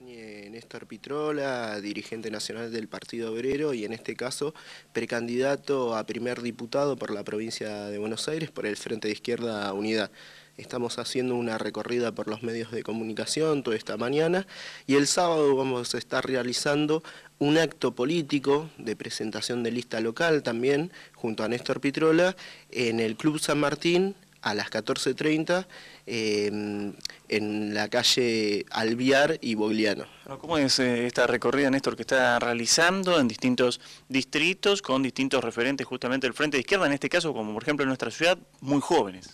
Néstor Pitrola, dirigente nacional del Partido Obrero y en este caso precandidato a primer diputado por la provincia de Buenos Aires por el Frente de Izquierda Unidad. Estamos haciendo una recorrida por los medios de comunicación toda esta mañana y el sábado vamos a estar realizando un acto político de presentación de lista local también junto a Néstor Pitrola en el Club San Martín a las 14.30 em, en la calle Alviar y Bogliano. ¿Cómo es eh, esta recorrida, Néstor, que está realizando en distintos distritos con distintos referentes justamente el Frente de Izquierda, en este caso, como por ejemplo en nuestra ciudad, muy jóvenes?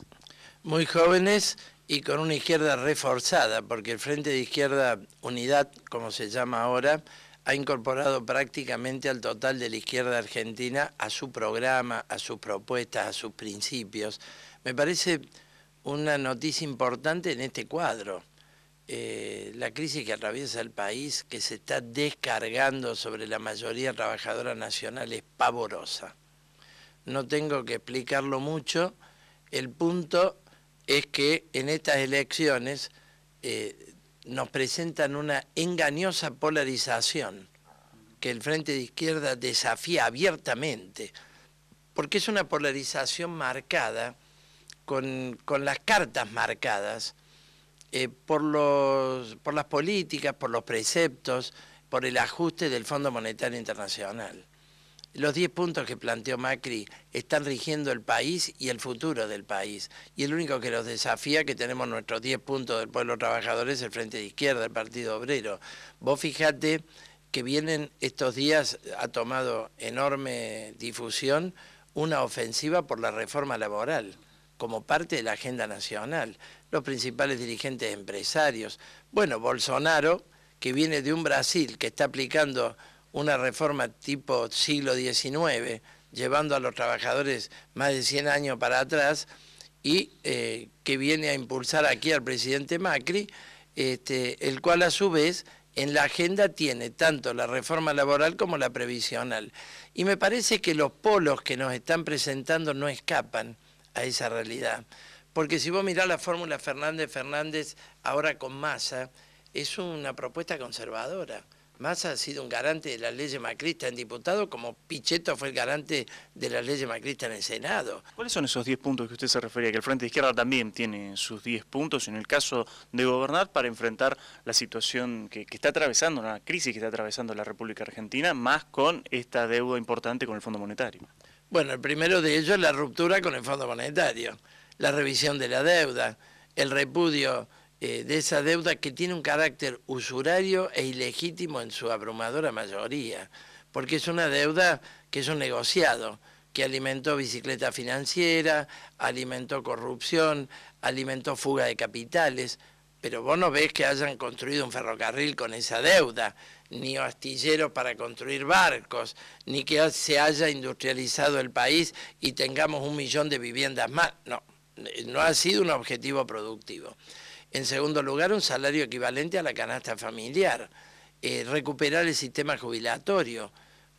Muy jóvenes y con una izquierda reforzada, porque el Frente de Izquierda Unidad, como se llama ahora, ha incorporado prácticamente al total de la izquierda argentina a su programa, a sus propuestas, a sus principios. Me parece una noticia importante en este cuadro. Eh, la crisis que atraviesa el país, que se está descargando sobre la mayoría trabajadora nacional, es pavorosa. No tengo que explicarlo mucho. El punto es que en estas elecciones eh, nos presentan una engañosa polarización que el Frente de Izquierda desafía abiertamente, porque es una polarización marcada con, las cartas marcadas eh, por, las políticas, por los preceptos, por el ajuste del Fondo Monetario Internacional. Los 10 puntos que planteó Macri están rigiendo el país y el futuro del país. Y el único que los desafía, que tenemos nuestros 10 puntos del pueblo trabajador, es el Frente de Izquierda, el Partido Obrero. Vos fijate que vienen estos días, ha tomado enorme difusión una ofensiva por la reforma laboral como parte de la agenda nacional, los principales dirigentes empresarios. Bueno, Bolsonaro, que viene de un Brasil que está aplicando una reforma tipo siglo XIX, llevando a los trabajadores más de 100 años para atrás, y eh, que viene a impulsar aquí al presidente Macri, este, el cual a su vez en la agenda tiene tanto la reforma laboral como la previsional. Y me parece que los polos que nos están presentando no escapan esa realidad. Porque si vos mirás la fórmula Fernández-Fernández ahora con Massa, es una propuesta conservadora. Massa ha sido un garante de la ley macrista en diputado, como Pichetto fue el garante de la ley Macrista en el Senado. ¿Cuáles son esos 10 puntos que usted se refería? Que el Frente de Izquierda también tiene sus 10 puntos en el caso de gobernar para enfrentar la situación que, que está atravesando, la crisis que está atravesando la República Argentina, más con esta deuda importante con el Fondo Monetario. Bueno, el primero de ellos es la ruptura con el Fondo Monetario, la revisión de la deuda, el repudio eh, de esa deuda que tiene un carácter usurario e ilegítimo en su abrumadora mayoría, porque es una deuda que es un negociado, que alimentó bicicleta financiera, alimentó corrupción, alimentó fuga de capitales pero vos no ves que hayan construido un ferrocarril con esa deuda, ni astilleros para construir barcos, ni que se haya industrializado el país y tengamos un millón de viviendas más. No, no ha sido un objetivo productivo. En segundo lugar, un salario equivalente a la canasta familiar, eh, recuperar el sistema jubilatorio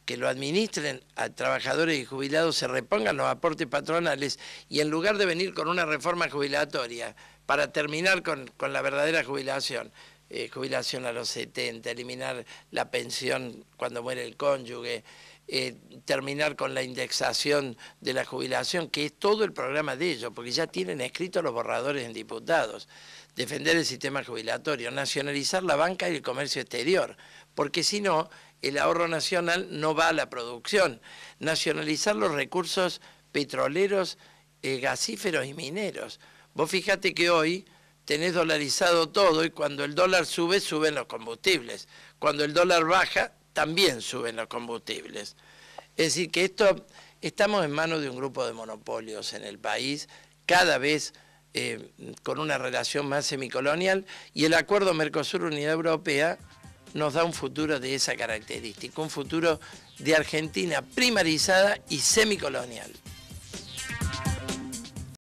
que lo administren a trabajadores y jubilados se repongan los aportes patronales y en lugar de venir con una reforma jubilatoria para terminar con, la verdadera jubilación, eh, jubilación a los 70, eliminar la pensión cuando muere el cónyuge, eh, terminar con la indexación de la jubilación, que es todo el programa de ellos, porque ya tienen escrito los borradores en diputados, defender el sistema jubilatorio, nacionalizar la banca y el comercio exterior, porque si no, el ahorro nacional no va a la producción. Nacionalizar los recursos petroleros, eh, gasíferos y mineros. Vos fíjate que hoy tenés dolarizado todo y cuando el dólar sube, suben los combustibles. Cuando el dólar baja, también suben los combustibles. Es decir, que esto estamos en manos de un grupo de monopolios en el país, cada vez eh, con una relación más semicolonial, y el acuerdo Mercosur-Unidad Europea nos da un futuro de esa característica, un futuro de Argentina primarizada y semicolonial.